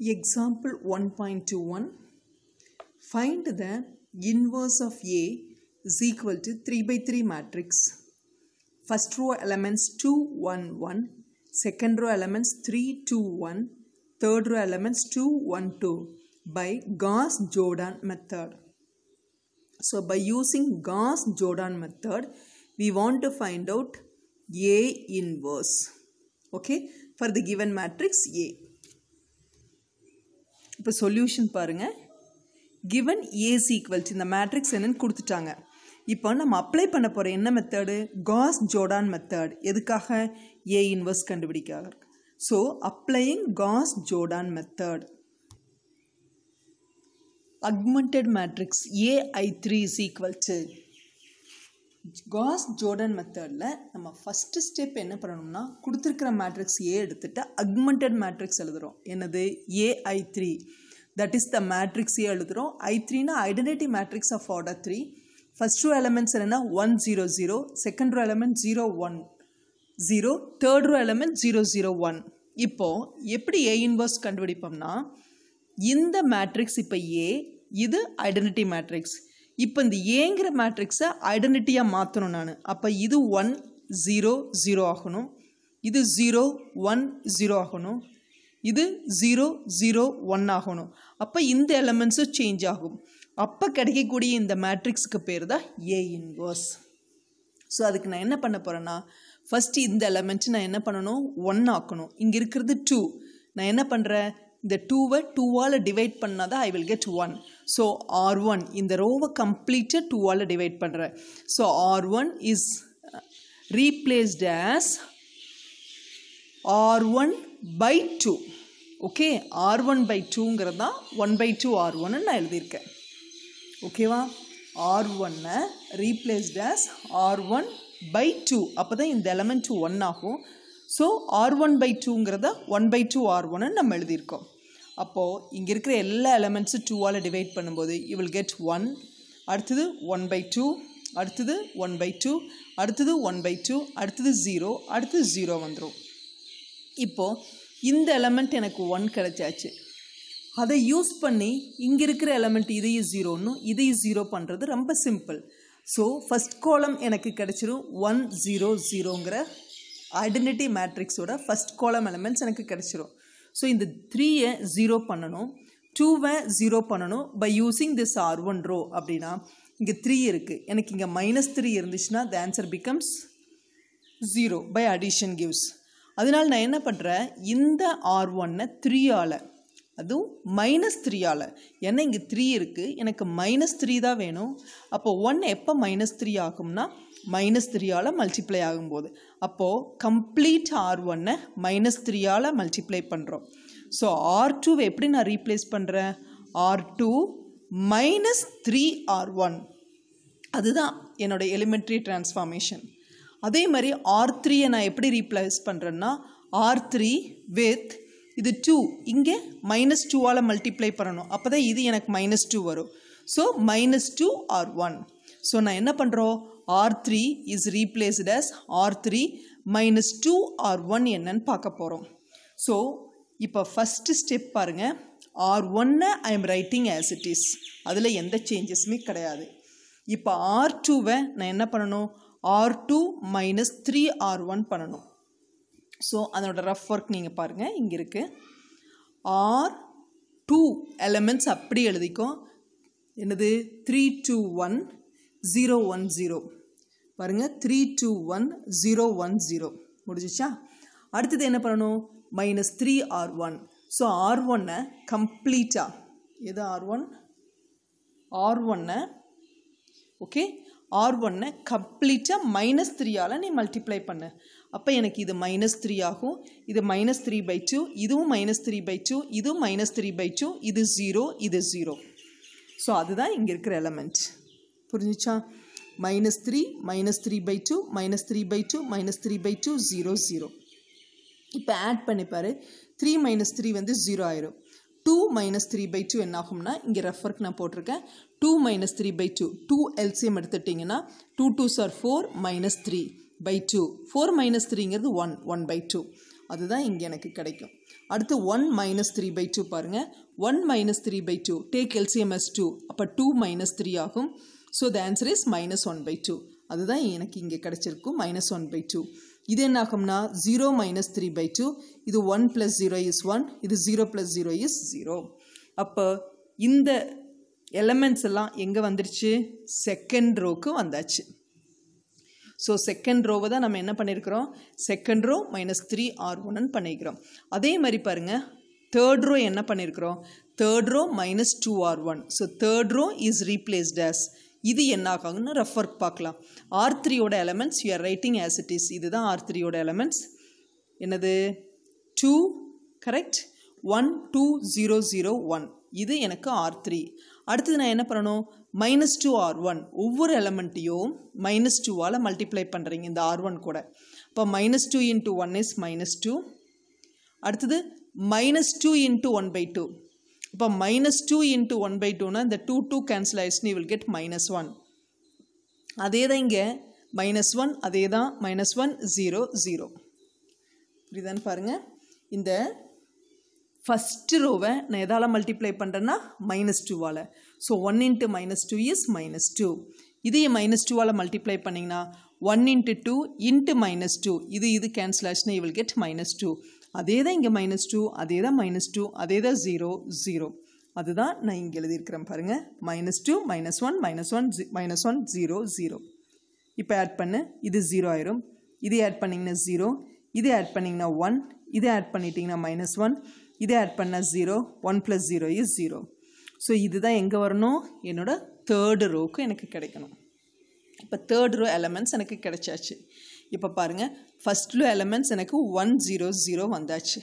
Example 1.21 Find the inverse of A is equal to 3 by 3 matrix. First row elements 2, 1, 1. Second row elements 3, 2, 1. Third row elements 2, 1, 2 by Gauss-Jordan method. So by using Gauss-Jordan method, we want to find out A inverse. Okay, for the given matrix A. இப்போ solution பாருங்கள் given A equals இந்த matrix என்னன்னு கொடுத்துட்டாங்க இப்போ நம்ம apply பண்ண போகிற என்ன மெத்தடு காஸ் ஜோடான் மெத்தட் எதுக்காக ஏ இன்வெர்ஸ் கண்டுபிடிக்காக so applying Gauss Jordan method augmented matrix AI three is equal to Gauss Jordan மெத்தடில் நம்ம ஃபஸ்ட்டு ஸ்டெப் என்ன பண்ணணும்னா கொடுத்துருக்கிற மேட்ரிக்ஸ் ஏ எடுத்துகிட்டு அக்மெண்டட் மேட்ரிக்ஸ் எழுதுகிறோம் என்னது AI three that is the matrix A எழுதுகிறோம் ஐ த்ரீனா identity matrix of order three first row elements என்னென்னா one zero zero second row element zero one zero third row element zero zero one இப்போது எப்படி A inverse கண்டுபிடிப்போம்னா இந்த matrix இப்போ ஏ இது identity matrix இப்போ இந்த ஏங்கிற மேட்ரிக்ஸை ஐடென்டிட்டியாக மாற்றணும் நான் அப்போ இது ஒன் ஜீரோ ஜீரோ ஆகணும் இது ஜீரோ ஒன் ஜீரோ ஆகணும் இது ஜீரோ ஜீரோ ஒன் ஆகணும் அப்போ இந்த எலமெண்ட்ஸும் சேஞ்ச் ஆகும் அப்போ கிடைக்கக்கூடிய இந்த மேட்ரிக்ஸுக்கு பேர் தான் ஏ இன்வர்ஸ் ஸோ அதுக்கு நான் என்ன பண்ண போகிறேன்னா ஃபஸ்ட்டு இந்த எலமெண்ட்டு நான் என்ன பண்ணணும் ஒன் ஆக்கணும் இங்கே இருக்கிறது டூ நான் என்ன பண்ணுறேன் இந்த டூவை டூவால் டிவைட் பண்ணால் தான் I will get one so R one இந்த ரோவை கம்ப்ளீட்டாக டூவால் டிவைட் பண்ணுறேன் so R one is replaced as R one by two okay R one by டூங்கிறது தான் ஒன் பை டூ ஆர் ஒன்னு நான் எழுதியிருக்கேன் ஓகேவா ஆர் ஒன்னை replaced as R one by two அப்போ தான் இந்த எலமெண்ட் ஒன் ஆகும் ஸோ ஆர் ஒன் பை டூங்கிறத ஒன் பை டூ ஆர் ஒன்னு நம்ம எழுதியிருக்கோம் அப்போது இங்கே இருக்கிற எல்லா எலமெண்ட்ஸும் டூவால் டிவைட் பண்ணும்போது யூ வில் கெட் ஒன் அடுத்தது ஒன் பை டூ அடுத்தது ஒன் பை டூ அடுத்தது ஒன் பை டூ அடுத்தது ஜீரோ அடுத்தது ஜீரோ வந்துடும் இப்போது இந்த எலமெண்ட் எனக்கு ஒன் கிடைச்சாச்சு அதை யூஸ் பண்ணி இங்கே இருக்கிற எலமெண்ட் இதையும் ஜீரோன்னு இதையும் ஜீரோ பண்ணுறது ரொம்ப சிம்பிள் ஸோ ஃபஸ்ட் கோலம் எனக்கு கிடச்சிரும் ஒன் ஜீரோ ஜீரோங்கிற ஐடென்டிட்டி மேட்ரிக்ஸோட ஃபஸ்ட் காலம் எலமெண்ட்ஸ் எனக்கு கிடச்சிரும் ஸோ இந்த த்ரீயை ஜீரோ பண்ணணும் டூவை ஜீரோ பண்ணணும் by using this R one row அப்படின்னா இங்கே த்ரீ இருக்குது எனக்கு இங்கே மைனஸ் த்ரீ இருந்துச்சுன்னா the answer becomes zero by addition gives அதனால் நான் என்ன பண்ணுறேன் இந்த ஆர் ஒன்னை த்ரீயால் அதுவும் மைனஸ் த்ரீயால் ஏன்னா இங்கே த்ரீ இருக்குது எனக்கு மைனஸ் த்ரீ தான் வேணும் அப்போ ஒன் எப்போ மைனஸ் த்ரீ ஆகும்னா மைனஸ் த்ரீயால் மல்டிப்ளை ஆகும்போது அப்போது கம்ப்ளீட் ஆர் ஒன்னை மைனஸ் த்ரீயால் மல்டிப்ளை பண்ணுறோம் ஸோ ஆர் டூவை எப்படி நான் ரீப்ளேஸ் பண்ணுறேன் R two minus three R one அதுதான் என்னோடய எலிமெண்ட்ரி டிரான்ஸ்ஃபார்மேஷன் அதே மாதிரி ஆர் த்ரீயை நான் எப்படி ரீப்ளேஸ் பண்ணுறேன்னா ஆர் த்ரீ வித் இது டூ இங்கே மைனஸ் டூவால் மல்டிப்ளை பண்ணணும் அப்போ தான் இது எனக்கு மைனஸ் டூ வரும் so minus two R one so நான் என்ன பண்ணுறோம் R three is replaced as R three minus two R one என்னன்னு பார்க்க போகிறோம் ஸோ இப்போ ஃபஸ்ட்டு ஸ்டெப் பாருங்கள் ஆர் ஒன்னை I am writing as it is அதில் எந்த சேஞ்சஸுமே கிடையாது இப்போ ஆர் டூவை நான் என்ன பண்ணணும் R two minus three R one பண்ணணும் ஸோ அதனோட ரஃப் ஒர்க் நீங்கள் பாருங்கள் இங்கே இருக்குது ஆர் டூ எலமெண்ட்ஸ் அப்படி எழுதிக்கும் என்னது three two one zero one zero பாருங்கள் three two one zero one zero முடிஞ்சிச்சா அடுத்தது என்ன பண்ணணும் minus three R one so R ஒன்னை கம்ப்ளீட்டாக எது ஆர் ஒன் ஆர் ஒன்னை ஓகே ஆர் ஒன்னை கம்ப்ளீட்டாக மைனஸ் த்ரீயால் நீ மல்டிப்ளை பண்ணு அப்போ எனக்கு இது மைனஸ் த்ரீ ஆகும் இது மைனஸ் த்ரீ பை டூ இதுவும் மைனஸ் த்ரீ பை டூ இதுவும் மைனஸ் த்ரீ பை டூ இது ஜீரோ இது ஜீரோ ஸோ அதுதான் இங்கே இருக்கிற எலமெண்ட் புரிஞ்சிச்சா minus three minus three by two minus three by two minus three by two zero zero இப்போ add பண்ணிப்பார் த்ரீ மைனஸ் த்ரீ வந்து ஜீரோ ஆயிரும் two minus three by two என்னாகும்னா இங்கே ரெஃபர்க்கு நான் போட்டிருக்கேன் two minus three by two two LCM எடுத்துட்டிங்கன்னா two two sir four minus three by two four minus த்ரீங்கிறது ஒன் ஒன் பை டூ அதுதான் இங்கே எனக்கு கிடைக்கும் அடுத்து one minus three by two பாருங்கள் one minus three by two take LCM as two அப்போ two minus three ஆகும் so the answer is minus one by two அதுதான் எனக்கு இங்கே கிடச்சிருக்கும் மைனஸ் ஒன் பை டூ இது என்ன ஆகும்னா zero minus three by two இது one plus zero is one இது zero plus zero is zero அப்போ இந்த எலமெண்ட்ஸ் எல்லாம் எங்கே வந்துருச்சு செகண்ட் ரோக்கு வந்தாச்சு ஸோ செகண்ட் ரோவை தான் நம்ம என்ன பண்ணியிருக்கிறோம் second row minus three R ஒன்னு பண்ணிக்கிறோம் அதே மாதிரி பாருங்கள் தேர்ட் ரோ என்ன பண்ணியிருக்கிறோம் third row minus two R one so third row is replaced as இது என்ன ஆகும்னு ரெஃபர் பார்க்கலாம் ஆர் த்ரீயோட elements you're writing as it is தான் ஆர் த்ரீயோட எலமெண்ட்ஸ் என்னது two correct one two zero zero one இது எனக்கு ஆர் த்ரீ அடுத்தது நான் என்ன பண்ணணும் மைனஸ் டூ ஆர் ஒன் ஒவ்வொரு எலமெண்ட்டையும் மைனஸ் டூவால் மல்டிப்ளை பண்ணுறீங்க இந்த ஆர் ஒன் கூட இப்போ minus two into one is minus two அடுத்தது minus two into one by two இப்போ minus two into one by டூனா இந்த டூ டூ கேன்சல் ஆயிடுச்சு வில் கெட் மைனஸ் ஒன் அதே தான் இங்கே மைனஸ் ஒன் அதே தான் மைனஸ் ஒன் ஜீரோ ஜீரோ புரியுதான்னு பாருங்கள் இந்த ஃபஸ்ட்டு ரோவை நான் எதால் மல்டிப்ளை பண்ணுறேன்னா மைனஸ் டூவால் so one into minus two is minus two இதையும் மைனஸ் டூவால் மல்டிப்ளை பண்ணிங்கன்னா one into two into minus two இது இது கேன்சல் ஆச்சுன்னா இ கெட் மைனஸ் டூ அதே தான் இங்கே மைனஸ் டூ அதே தான் மைனஸ் டூ அதே தான் ஜீரோ ஜீரோ அதுதான் நான் இங்கே எழுதியிருக்கிறேன் பாருங்கள் minus two minus one minus one ஜி மைனஸ் ஒன் ஜீரோ ஜீரோ இப்போ ஆட் பண்ணு இது ஜீரோ ஆயிரும் இது ஆட் பண்ணிங்கன்னா ஜீரோ இது ஆட் பண்ணிங்கன்னா ஒன் இது ஆட் பண்ணிட்டிங்கன்னா மைனஸ் ஒன் இதை ஆட் பண்ண zero one plus zero is zero so இதுதான் எங்கே வரணும் என்னோடய தேர்டு ரோக்கு எனக்கு கிடைக்கணும் இப்போ தேர்ட் ரோ எலமெண்ட்ஸ் எனக்கு கிடைச்சாச்சு இப்போ பாருங்கள் ஃபஸ்ட் ரோ எலமெண்ட்ஸ் எனக்கு ஒன் ஜீரோ ஜீரோ வந்தாச்சு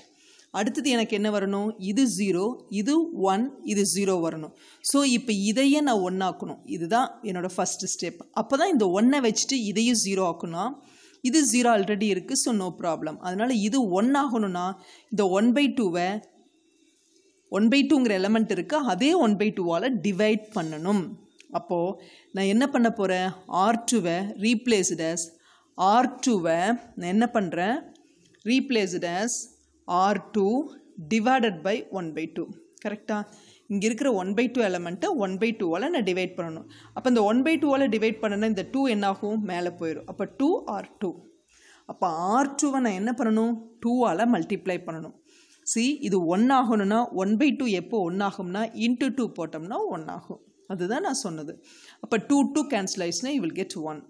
அடுத்தது எனக்கு என்ன வரணும் இது ஜீரோ இது ஒன் இது ஜீரோ வரணும் ஸோ இப்போ இதையே நான் ஒன்றாக்கணும் இதுதான் என்னோடய ஃபஸ்ட்டு ஸ்டெப் அப்போ தான் இந்த ஒன்றை வச்சுட்டு இதையும் ஜீரோ ஆக்கணும் இது ஜீரோ ஆல்ரெடி இருக்குது ஸோ நோ ப்ராப்ளம் அதனால் இது ஒன் ஆகணும்னா இந்த ஒன் பை டூவை ஒன் பை டூங்கிற எலமெண்ட் இருக்குது அதே ஒன் பை டூவால் டிவைட் பண்ணணும் அப்போது நான் என்ன பண்ண போகிறேன் ஆர் டூவை ரீப்ளேஸ்டஸ் ஆர் டூவை நான் என்ன பண்ணுறேன் replaced as R two divided by one by two கரெக்டாக இங்கே இருக்கிற ஒன் பை டூ எலமெண்ட்டை ஒன் பை டூவால் நான் டிவைட் பண்ணணும் அப்போ இந்த ஒன் பை டூவால் டிவைட் பண்ணனா இந்த டூ என்னாகும் மேலே போயிடும் அப்போ டூ ஆர் டூ அப்போ ஆர் டூவை நான் என்ன பண்ணணும் டூவால் மல்டிப்ளை பண்ணணும் சி இது ஒன் ஆகணும்னா ஒன் பை டூ எப்போ ஒன் ஆகும்னா இன்ட்டு டூ போட்டோம்னா ஒன் ஆகும் அதுதான் நான் சொன்னது அப்போ டூ டூ கேன்சல் ஆயிடுச்சுன்னா வில் கெட் ஒன்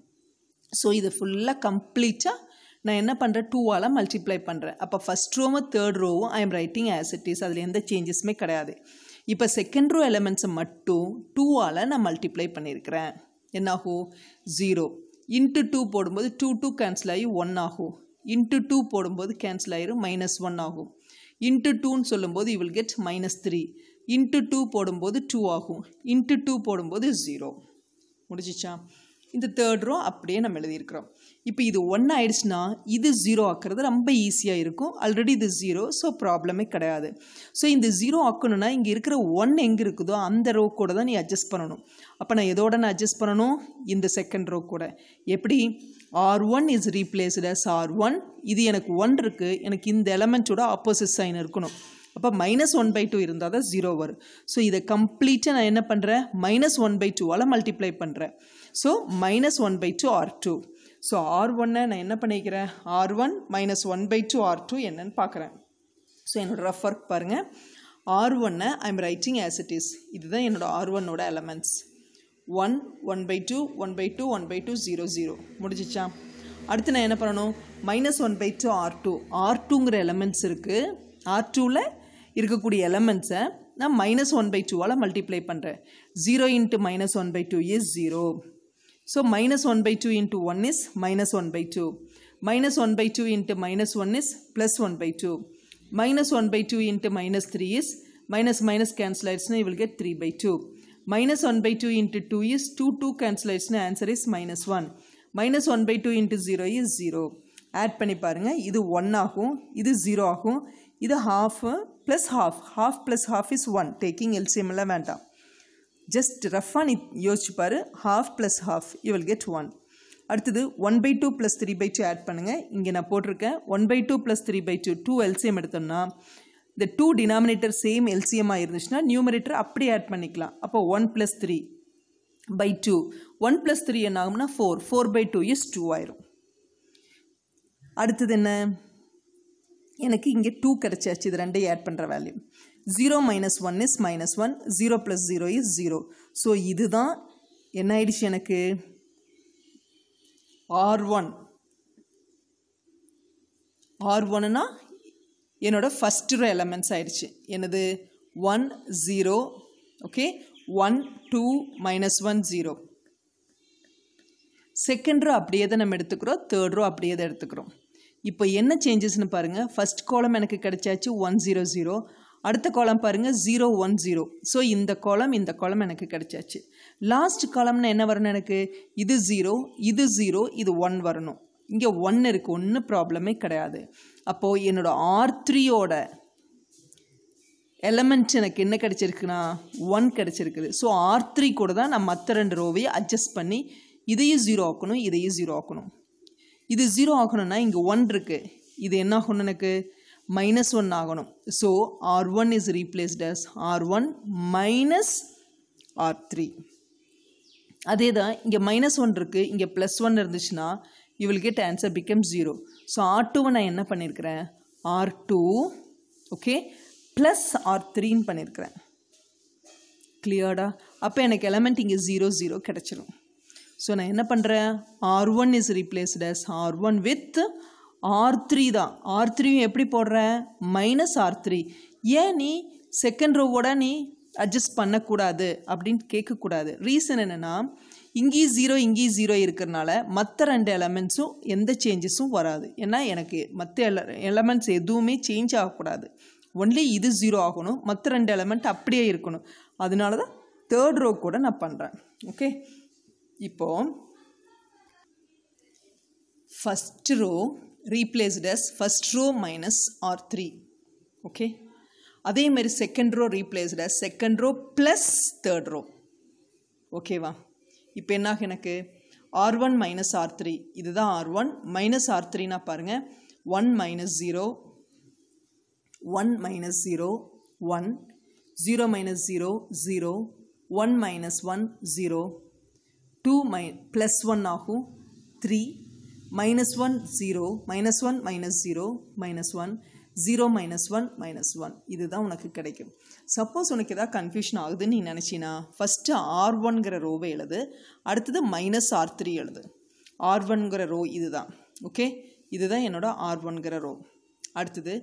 ஸோ இது ஃபுல்லாக கம்ப்ளீட்டாக நான் என்ன பண்ணுறேன் டூவால் மல்டிப்ளை பண்ணுறேன் அப்போ ஃபஸ்ட் ரோவும் தேர்ட் ரோவும் I am writing as it is அதில் எந்த சேஞ்சஸுமே கிடையாது இப்போ செகண்ட் ரோ எலமெண்ட்ஸை மட்டும் டூவால் நான் மல்டிப்ளை பண்ணியிருக்கிறேன் என்னாகும் ஜீரோ இன்ட்டு டூ போடும்போது டூ டூ கேன்சல் ஆகி ஒன் ஆகும் இன்ட்டு டூ போடும்போது கேன்சல் ஆகிரும் மைனஸ் ஒன் ஆகும் இன்ட்டு டூன்னு சொல்லும்போது you will get minus three into two போடும்போது டூ ஆகும் இன்ட்டு டூ போடும்போது ஜீரோ முடிஞ்சிச்சா இந்த தேர்ட் ரோ அப்படியே நம்ம எழுதியிருக்கிறோம் இப்போ இது ஒன் ஆயிடுச்சுன்னா இது ஜீரோ ஆக்குறது ரொம்ப ஈஸியாக இருக்கும் ஆல்ரெடி இது ஜீரோ ஸோ ப்ராப்ளமே கிடையாது ஸோ இந்த ஜீரோ ஆக்கணும்னா இங்கே இருக்கிற ஒன் எங்கே இருக்குதோ அந்த ரோ கூட தான் நீ அட்ஜஸ்ட் பண்ணணும் அப்போ நான் எதோட நான் அட்ஜஸ்ட் பண்ணணும் இந்த செகண்ட் ரோ கூட எப்படி R one is replaced as R one இது எனக்கு ஒன் இருக்குது எனக்கு இந்த எலமெண்ட்ஸோட ஆப்போசிட் சைன் இருக்கணும் அப்போ மைனஸ் ஒன் பை டூ இருந்தால் தான் ஜீரோ வரும் ஸோ இதை கம்ப்ளீட்டாக நான் என்ன பண்ணுறேன் மைனஸ் ஒன் பை டூவால் மல்டிப்ளை பண்ணுறேன் so minus one by two R two so R ஒன்னை நான் என்ன பண்ணிக்கிறேன் R one minus one by two R two என்னன்னு பார்க்குறேன் ஸோ என்னோடய ரஃப் ஒர்க் பாருங்கள் ஆர் ஒன்னை I am writing as it is இதுதான் என்னோடய ஆர் ஒன்னோட elements one one by two one by two one by two zero zero முடிஞ்சிச்சா அடுத்து நான் என்ன பண்ணணும் minus one by two R two R டூங்கிற எலமெண்ட்ஸ் இருக்குது ஆர் டூவில் இருக்கக்கூடிய எலமெண்ட்ஸை நான் மைனஸ் ஒன் பை டூவால் மல்டிப்ளை பண்ணுறேன் zero into minus one by two is zero so minus one by two into one is minus one by two minus one by two into minus one is plus one by two minus one by two into minus three is minus minus cancel ஆயிடுச்சுன்னா we'll get three by two minus one by two into two is two two cancel no answer is minus one minus one by two into zero is zero add பண்ணி பாருங்கள் இது one ஆகும் இது zero ஆகும் இது half plus half half plus half is one taking LCM எல்லாம் வேண்டாம் just ரஃபாக நீ யோசிச்சுப்பார் half plus half you will get one அடுத்தது one by two plus three by two add பண்ணுங்கள் இங்கே நான் போட்டிருக்கேன் one by two plus three by two two LCM எடுத்தோம்னா இந்த டூ டினாமினேட்டர் சேம் எல்சிஎம்மாக இருந்துச்சுன்னா நியூமரேட்டர் அப்படி ஆட் பண்ணிக்கலாம் அப்போ one plus three by two one plus three என்ன ஆகும்னா four four by two is two ஆயிரும் அடுத்தது என்ன எனக்கு இங்கே டூ கிடச்சாச்சு இது ரெண்டையும் ஆட் பண்ணுற value zero minus one is minus one zero plus zero is zero so இதுதான் என்ன ஆயிடுச்சு எனக்கு ஆர் ஒன் ஆர் ஒன்னா என்னோட ஃபஸ்ட் ரோ எலமெண்ட்ஸ் ஆயிடுச்சு எனது one zero okay one two minus one zero second row அப்படியே தான் நம்ம எடுத்துக்கிறோம் தேர்ட் ரோ அப்படியே தான் எடுத்துக்கிறோம் இப்போ என்ன சேஞ்சஸ்னு பாருங்கள் ஃபஸ்ட் காலம் எனக்கு கிடைச்சாச்சு ஒன் ஜீரோ ஜீரோ அடுத்த காலம் பாருங்கள் ஜீரோ ஒன் ஜீரோ ஸோ இந்த காலம் இந்த காலம் எனக்கு கிடைச்சாச்சு லாஸ்ட் காலம்னு என்ன வரணும் எனக்கு இது ஜீரோ இது ஜீரோ இது ஒன் வரணும் இங்கே ஒன் இருக்குது ஒன்றும் ப்ராப்ளமே கிடையாது அப்போது என்னோடய ஆர் த்ரீயோட எலமெண்ட் எனக்கு என்ன கிடச்சிருக்குன்னா ஒன் கிடச்சிருக்குது ஸோ ஆர் த்ரீ கூட தான் நான் மற்ற ரெண்டு ரோவையும் அட்ஜஸ்ட் பண்ணி இதையும் ஜீரோ ஆக்கணும் இதையும் ஜீரோ ஆக்கணும் இது ஜீரோ ஆகணும்னா இங்கே ஒன் இருக்குது இது என்ன ஆகணும் எனக்கு மைனஸ் ஒன் ஆகணும் so R one is replaced as R one minus R three அதே தான் இங்கே மைனஸ் ஒன் இருக்குது இங்கே ப்ளஸ் ஒன் இருந்துச்சுன்னா you will get answer become zero so R டூவை நான் என்ன பண்ணியிருக்கிறேன் R two okay plus R த்ரீன்னு பண்ணியிருக்கிறேன் கிளியர்டா அப்போ எனக்கு எலமெண்ட் இங்கே ஜீரோ ஜீரோ கிடச்சிரும் ஸோ நான் என்ன பண்ணுறேன் R one is replaced as R one with R three தான் ஆர் த்ரீயும் எப்படி போடுறேன் மைனஸ் ஆர் த்ரீ ஏன் நீ செகண்ட் ரோவோட நீ அட்ஜஸ்ட் பண்ணக்கூடாது அப்படின்னு கேட்கக்கூடாது ரீசன் என்னென்னா இங்கேயும் ஜீரோ இங்கேயும் ஜீரோ இருக்கிறனால மற்ற ரெண்டு எலமெண்ட்ஸும் எந்த சேஞ்சஸும் வராது ஏன்னா எனக்கு மற்ற எல எலமெண்ட்ஸ் எதுவுமே சேஞ்ச் ஆகக்கூடாது ஒன்லி இது ஜீரோ ஆகணும் மற்ற ரெண்டு எலமெண்ட் அப்படியே இருக்கணும் அதனால தான் தேர்ட் ரோ கூட நான் பண்ணுறேன் ஓகே இப்போது first row replaced as first row minus R three okay அதே மாதிரி second row replaced as second row plus third row ஓகேவா இப்போ என்னாக எனக்கு R one minus R three இதுதான் ஆர் ஒன் மைனஸ் ஆர் த்ரீனா பாருங்கள் one minus zero one minus zero one zero minus zero zero one minus one zero two my plus one ஆகும் three minus one zero minus one minus zero minus one zero minus one minus one இதுதான் உனக்கு கிடைக்கும் suppose உனக்கு எதாவது confusion ஆகுதுன்னு நீ நினச்சினா first R ஒன்கிற ரோவை எழுது அடுத்தது மைனஸ் ஆர் த்ரீ எழுது ஆர் ஒன்கிற ரோ இதுதான் ஓகே இதுதான் என்னோடய ஆர் ஒன்கிற ரோ அடுத்தது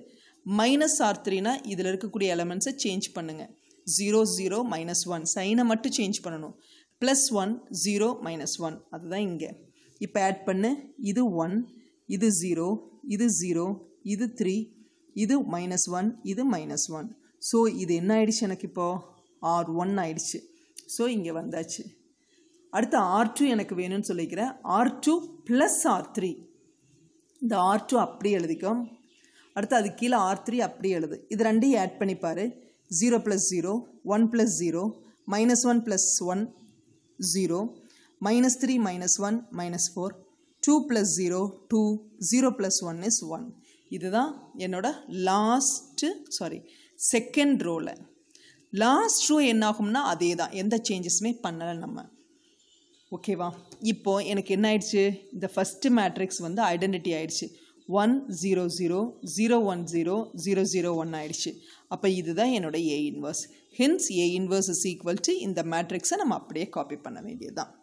மைனஸ் ஆர் த்ரீனா இதில் இருக்கக்கூடிய எலமெண்ட்ஸை சேஞ்ச் பண்ணுங்கள் ஜீரோ ஜீரோ மைனஸ் ஒன் சைனை மட்டும் சேஞ்ச் பண்ணணும் plus one zero minus one அதுதான் இங்கே இப்போ ஆட் பண்ணு இது ஒன் இது ஜீரோ இது ஜீரோ இது த்ரீ இது மைனஸ் ஒன் இது மைனஸ் ஒன் ஸோ இது என்ன ஆயிடுச்சு எனக்கு இப்போது ஆர் ஒன் ஆயிடுச்சு ஸோ இங்கே வந்தாச்சு அடுத்து ஆர் டூ எனக்கு வேணும்னு சொல்லிக்கிறேன் R two plus R three இந்த ஆர் டூ அப்படி எழுதிக்கும் அடுத்து அது கீழே ஆர் த்ரீ அப்படி எழுது இது ரெண்டையும் ஆட் பண்ணிப்பார் zero plus zero one plus zero minus one plus one 0 minus 3 minus 1 minus 4 2 plus 0 2 0 plus 1 is 1 இதுதான் என்னோடய லாஸ்ட்டு சாரி செகண்ட் ரோவில் லாஸ்ட் ரோ என்ன ஆகும்னா அதே தான் எந்த சேஞ்சஸுமே பண்ணலை நம்ம ஓகேவா இப்போது எனக்கு என்ன ஆயிடுச்சு இந்த ஃபஸ்ட்டு மேட்ரிக்ஸ் வந்து ஐடென்டிட்டி ஆயிடுச்சு one zero zero zero one zero zero zero one ஆயிடுச்சு அப்போ இதுதான் என்னோடய A inverse hence A inverse is equal to இந்த மேட்ரிக்ஸை நம்ம அப்படியே காப்பி பண்ண வேண்டியதுதான்